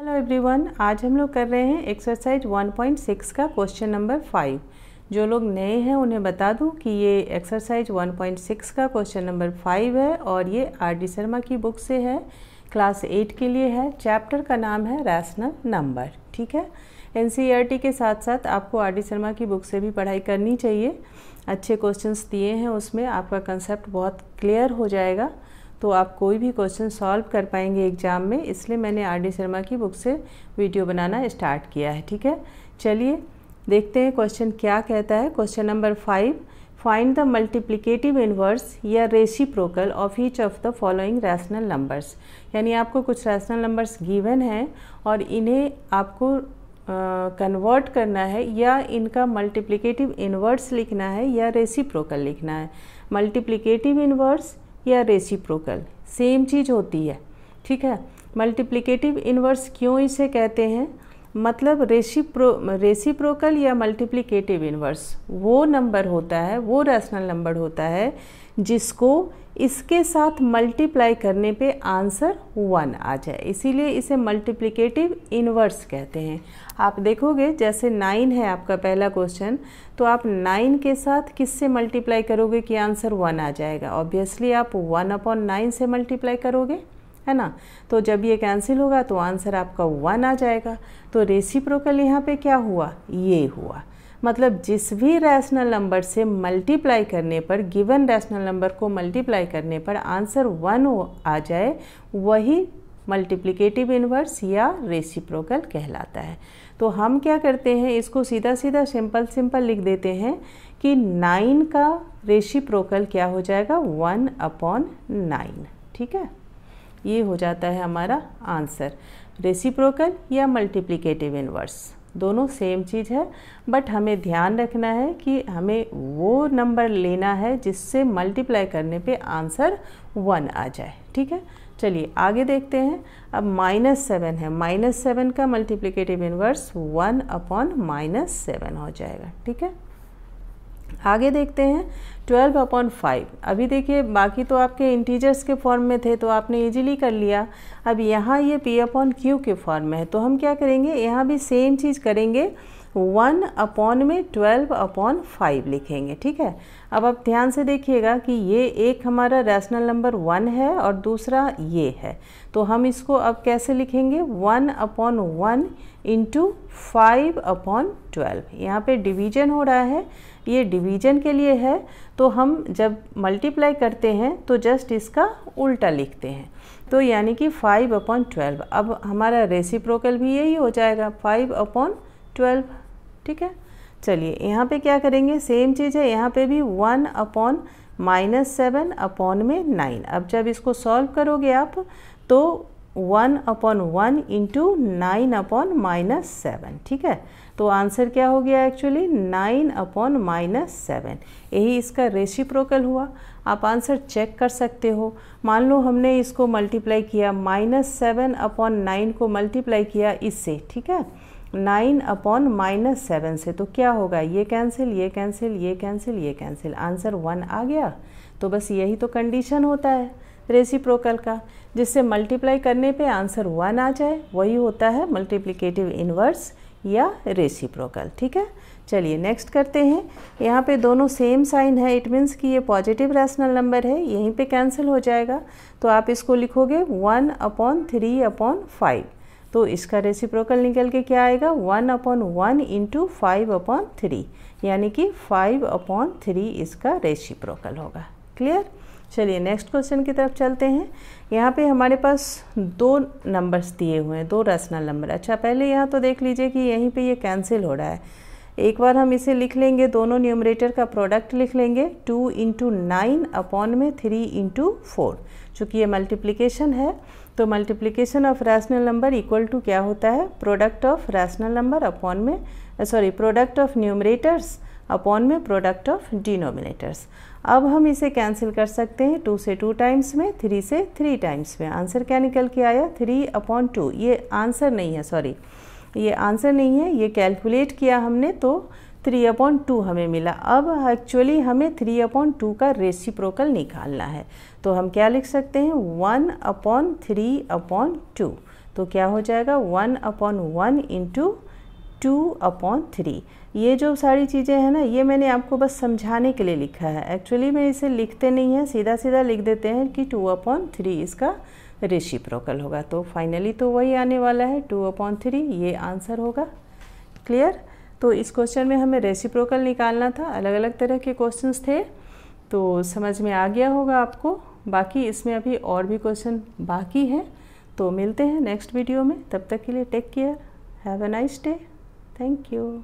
hello everyone आज हम लोग कर रहे हैं एक्सरसाइज 1.6 का क्वेश्चन नंबर 5 जो लोग नए हैं उन्हें बता दूं कि ये एक्सरसाइज 1.6 का क्वेश्चन नंबर 5 है और ये आर डी शर्मा की बुक से है क्लास 8 के लिए है चैप्टर का नाम है रैशनल नंबर ठीक है एन e के साथ साथ आपको आर डी शर्मा की बुक से भी पढ़ाई करनी चाहिए अच्छे क्वेश्चन दिए हैं उसमें आपका कंसेप्ट बहुत क्लियर हो जाएगा तो आप कोई भी क्वेश्चन सॉल्व कर पाएंगे एग्ज़ाम में इसलिए मैंने आर डी शर्मा की बुक से वीडियो बनाना स्टार्ट किया है ठीक है चलिए देखते हैं क्वेश्चन क्या कहता है question number five find the multiplicative inverse या reciprocal of each of the following rational numbers यानी आपको कुछ रैशनल नंबर्स गिवन हैं और इन्हें आपको कन्वर्ट uh, करना है या इनका मल्टीप्लीकेटिव इन्वर्स लिखना है या रेसी प्रोकल लिखना है मल्टीप्लीकेटिव इन्वर्स या रेसिप्रोकल सेम चीज़ होती है ठीक है मल्टीप्लिकेटिव इन्वर्स क्यों इसे कहते हैं मतलब रेसिप्रो रेसिप्रोकल या मल्टीप्लिकेटिव इन्वर्स वो नंबर होता है वो रैशनल नंबर होता है जिसको इसके साथ मल्टीप्लाई करने पे आंसर वन आ जाए इसीलिए इसे मल्टीप्लिकेटिव इन्वर्स कहते हैं आप देखोगे जैसे नाइन है आपका पहला क्वेश्चन तो आप नाइन के साथ किससे मल्टीप्लाई करोगे कि आंसर वन आ जाएगा ऑब्वियसली आप वन अपॉन नाइन से मल्टीप्लाई करोगे है ना तो जब ये कैंसिल होगा तो आंसर आपका वन आ जाएगा तो रेसिप्रोकल यहाँ पे क्या हुआ ये हुआ मतलब जिस भी रैशनल नंबर से मल्टीप्लाई करने पर गिवन रैशनल नंबर को मल्टीप्लाई करने पर आंसर वन आ जाए वही मल्टीप्लिकेटिव इन्वर्स या रेसिप्रोकल कहलाता है तो हम क्या करते हैं इसको सीधा सीधा सिंपल सिंपल लिख देते हैं कि नाइन का रेसिप्रोकल क्या हो जाएगा वन अपॉन नाइन ठीक है ये हो जाता है हमारा आंसर रेसिप्रोकल या मल्टीप्लिकेटिव इनवर्स दोनों सेम चीज़ है बट हमें ध्यान रखना है कि हमें वो नंबर लेना है जिससे मल्टीप्लाई करने पे आंसर वन आ जाए ठीक है चलिए आगे देखते हैं अब माइनस सेवन है माइनस सेवन का multiplicative inverse one upon minus seven हो जाएगा ठीक है आगे देखते हैं ट्वेल्व अपॉन फाइव अभी देखिए बाकी तो आपके इंटीजर्स के फॉर्म में थे तो आपने इजीली कर लिया अब यहाँ ये पी अपॉन क्यू के फॉर्म में है तो हम क्या करेंगे यहाँ भी सेम चीज़ करेंगे वन अपॉन में ट्वेल्व अपॉन फाइव लिखेंगे ठीक है अब आप ध्यान से देखिएगा कि ये एक हमारा रैशनल नंबर वन है और दूसरा ये है तो हम इसको अब कैसे लिखेंगे one upon one into five upon twelve यहाँ पे डिवीजन हो रहा है ये डिवीजन के लिए है तो हम जब मल्टीप्लाई करते हैं तो जस्ट इसका उल्टा लिखते हैं तो यानी कि फाइव अपॉन ट्वेल्व अब हमारा रेसिप्रोकल भी यही हो जाएगा फाइव अपॉन ट्वेल्व ठीक है चलिए यहाँ पे क्या करेंगे सेम चीज़ है यहाँ पे भी one upon minus seven upon में नाइन अब जब इसको सॉल्व करोगे आप तो one upon one into nine upon minus seven ठीक है तो आंसर क्या हो गया actually nine upon minus seven यही इसका रेसिप्रोकल हुआ आप आंसर चेक कर सकते हो मान लो हमने इसको मल्टीप्लाई किया माइनस सेवन अपॉन नाइन को मल्टीप्लाई किया इससे ठीक है नाइन अपॉन माइनस सेवन से तो क्या होगा ये कैंसिल ये कैंसिल ये कैंसिल ये कैंसिल आंसर वन आ गया तो बस यही तो कंडीशन होता है रेसिप्रोकल का जिससे मल्टीप्लाई करने पे आंसर वन आ जाए वही होता है मल्टीप्लिकेटिव इन्वर्स या रेसिप्रोकल ठीक है चलिए नेक्स्ट करते हैं यहाँ पे दोनों सेम साइन है इट मीन्स कि ये पॉजिटिव रैशनल नंबर है यहीं पे कैंसिल हो जाएगा तो आप इसको लिखोगे one upon three upon five तो इसका रेसिप्रोकल निकल के क्या आएगा one upon one into five upon three यानी कि फाइव अपॉन थ्री इसका रेसिप्रोकल होगा क्लियर चलिए नेक्स्ट क्वेश्चन की तरफ चलते हैं यहाँ पे हमारे पास दो नंबर्स दिए हुए हैं दो रसनल नंबर अच्छा पहले यहाँ तो देख लीजिए कि यहीं पे ये यह कैंसिल हो रहा है एक बार हम इसे लिख लेंगे दोनों न्यूमरेटर का प्रोडक्ट लिख लेंगे टू इंटू नाइन अपॉन में थ्री इंटू फोर चूँकि ये मल्टीप्लीकेशन है तो multiplication of rational number equal to क्या होता है product of rational number upon में sorry product of numerators upon में प्रोडक्ट ऑफ डिनोमिनेटर्स अब हम इसे कैंसिल कर सकते हैं टू से टू टाइम्स में थ्री से थ्री टाइम्स में आंसर क्या निकल के आया थ्री अपॉन टू ये आंसर नहीं है सॉरी ये आंसर नहीं है ये कैलकुलेट किया हमने तो थ्री अपॉन टू हमें मिला अब एक्चुअली हमें थ्री अपॉन टू का रेसिप्रोकल निकालना है तो हम क्या लिख सकते हैं one upon three upon two तो क्या हो जाएगा one upon one into two upon three ये जो सारी चीज़ें हैं ना ये मैंने आपको बस समझाने के लिए लिखा है एक्चुअली मैं इसे लिखते नहीं हैं सीधा सीधा लिख देते हैं कि टू अपॉन थ्री इसका रेशिप्रोकल होगा तो फाइनली तो वही आने वाला है टू अपॉन थ्री ये आंसर होगा क्लियर तो इस क्वेश्चन में हमें रेसिप्रोकल निकालना था अलग अलग तरह के क्वेश्चंस थे तो समझ में आ गया होगा आपको बाकी इसमें अभी और भी क्वेश्चन बाकी हैं तो मिलते हैं नेक्स्ट वीडियो में तब तक के लिए take care have a nice day thank you